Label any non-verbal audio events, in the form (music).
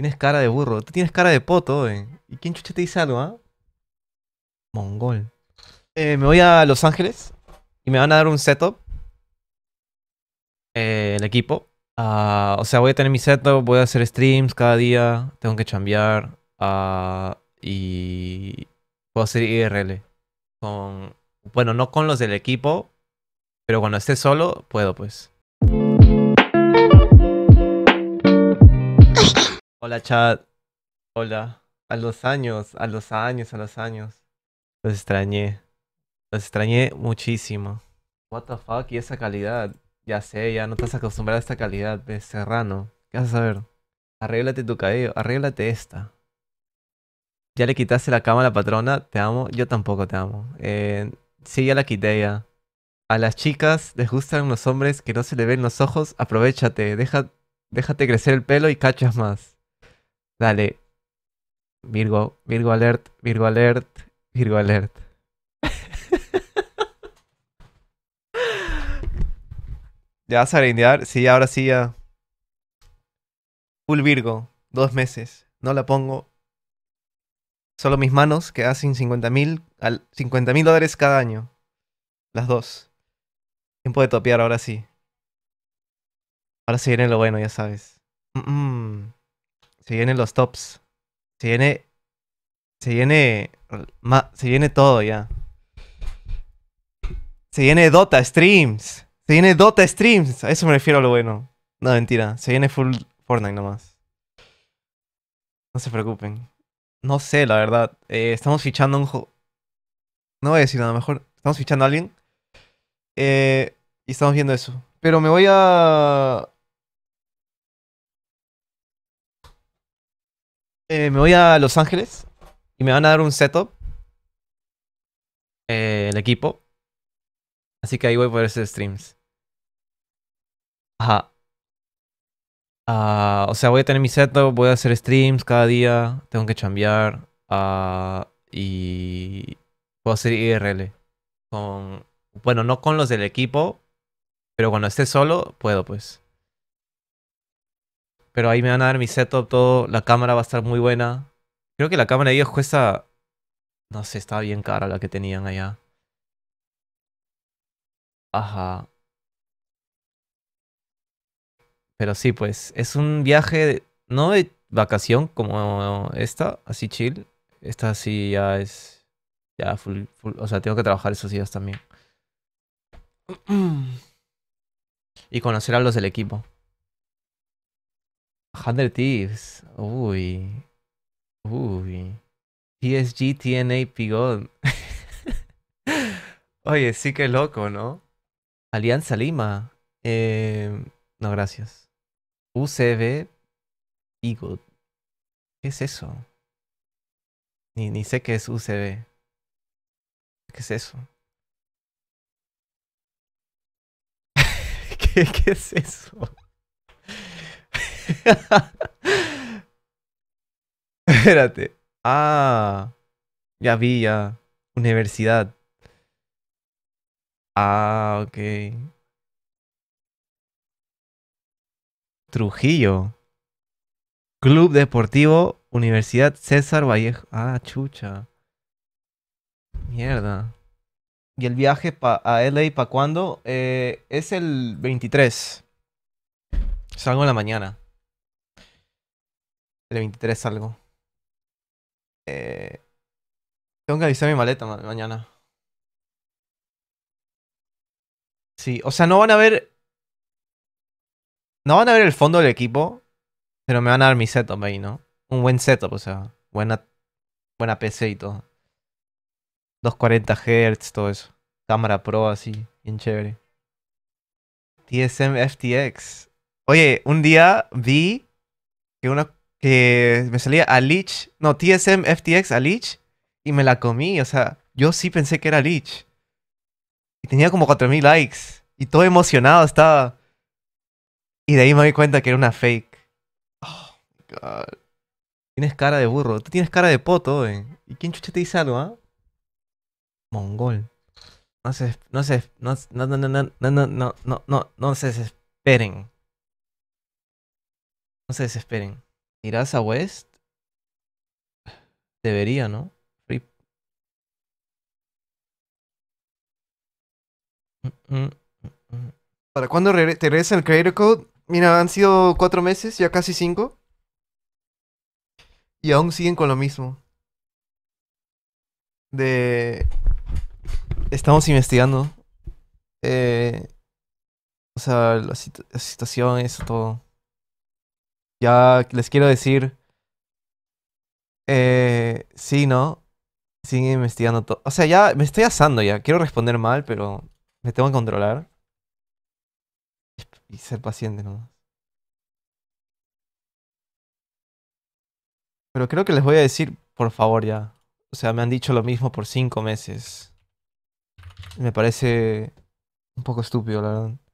Tienes cara de burro. Tú tienes cara de poto, eh. ¿Y quién chucha te dice algo, ah? Mongol. Eh, me voy a Los Ángeles y me van a dar un setup. Eh, el equipo. Ah, o sea, voy a tener mi setup, voy a hacer streams cada día. Tengo que chambear. Ah, y puedo hacer IRL. Con, bueno, no con los del equipo, pero cuando esté solo, puedo, pues. Hola chat. Hola. A los años, a los años, a los años. Los extrañé. Los extrañé muchísimo. What the fuck, y esa calidad. Ya sé, ya no estás acostumbrado a esta calidad de serrano. ¿Qué vas a saber? Arréglate tu cabello, arréglate esta. Ya le quitaste la cama a la patrona, te amo, yo tampoco te amo. Eh, sí, ya la quité ya. A las chicas les gustan los hombres que no se le ven los ojos, aprovechate, déjate crecer el pelo y cachas más. Dale. Virgo, Virgo alert, Virgo alert, Virgo alert. (laughs) ya vas a grindear. Sí, ahora sí ya. Full Virgo, dos meses. No la pongo. Solo mis manos que hacen 50 mil dólares cada año. Las dos. Tiempo de topear ahora sí. Ahora sí viene lo bueno, ya sabes. Mmm se vienen los tops. Se viene. Se viene. se viene todo ya. Se viene Dota Streams. Se viene Dota Streams. A eso me refiero a lo bueno. No, mentira. Se viene full Fortnite nomás. No se preocupen. No sé, la verdad. Eh, estamos fichando un juego. No voy a decir nada mejor. Estamos fichando a alguien. Eh, y estamos viendo eso. Pero me voy a Eh, me voy a Los Ángeles y me van a dar un setup. Eh, el equipo. Así que ahí voy poder hacer streams. Ajá. Ah, o sea, voy a tener mi setup, voy a hacer streams cada día, tengo que chambear ah, y puedo hacer IRL. Con, bueno, no con los del equipo, pero cuando esté solo, puedo pues. Pero ahí me van a dar mi setup, todo. La cámara va a estar muy buena. Creo que la cámara de ellos cuesta... No sé, estaba bien cara la que tenían allá. Ajá. Pero sí, pues, es un viaje, no de vacación como esta, así chill. Esta sí ya es, ya full, o sea, tengo que trabajar esos días también. (clears throat) Y conocer a los del equipo. 100 Thieves. Uy. Uy. PSG TNA Pigod. (laughs) Oye, sí que loco, ¿no? Alianza Lima. Em, no, gracias. UCB Pigod. ¿Qué es eso? Ni, ni sé qué es UCB. ¿Qué es eso? (laughs) ¿Qué, ¿Qué es eso? (laughs) Espérate. Ah. Ya vi, ya. Universidad. Ah, ok. Trujillo. Club Deportivo Universidad César Vallejo. Ah, chucha. Mierda. ¿Y el viaje a LA para cuándo? Eh, es el 23. Salgo en la mañana. El 23 salgo. tengo que avisar mi maleta mañana. Sí, o sea, no van a ver. No van a ver el fondo del equipo, pero me van a dar mi setup ahí, ¿no? Un buen setup, o sea, buena, buena PC y todo. 240 Hz, todo eso. Cámara pro así, bien chévere. TSM FTX. Oye, un día vi que una que me salía a Leech, no, TSM FTX a Leech, y me la comí, o sea, yo sí pensé que era Leech. Y tenía como 4.000 likes, y todo emocionado estaba. Y de ahí me di cuenta que era una fake. Oh, God. Tienes cara de burro, tú tienes cara de poto, eh. ¿Y quién chucha te dice algo, ah? Mongol. No se, no se, no, no, no, no, no, no, no, no, no, no se desesperen. No se desesperen. ¿Irás a West? Debería, ¿no? Mm, mm, mm, ¿Para cuándo te regresa el Creator Code? Mira, han sido cuatro meses, ya casi cinco. Y aún siguen con lo mismo. De... Estamos investigando. Eh, o sea, la, situación, eso todo. Ya les quiero decir. Eh, sí, ¿no? Sigue investigando todo. O sea, ya me estoy asando ya. Quiero responder mal, pero me tengo que controlar. Y ser paciente nomás. Pero creo que les voy a decir, por favor, ya. O sea, me han dicho lo mismo por cinco meses. Me parece un poco estúpido, la verdad.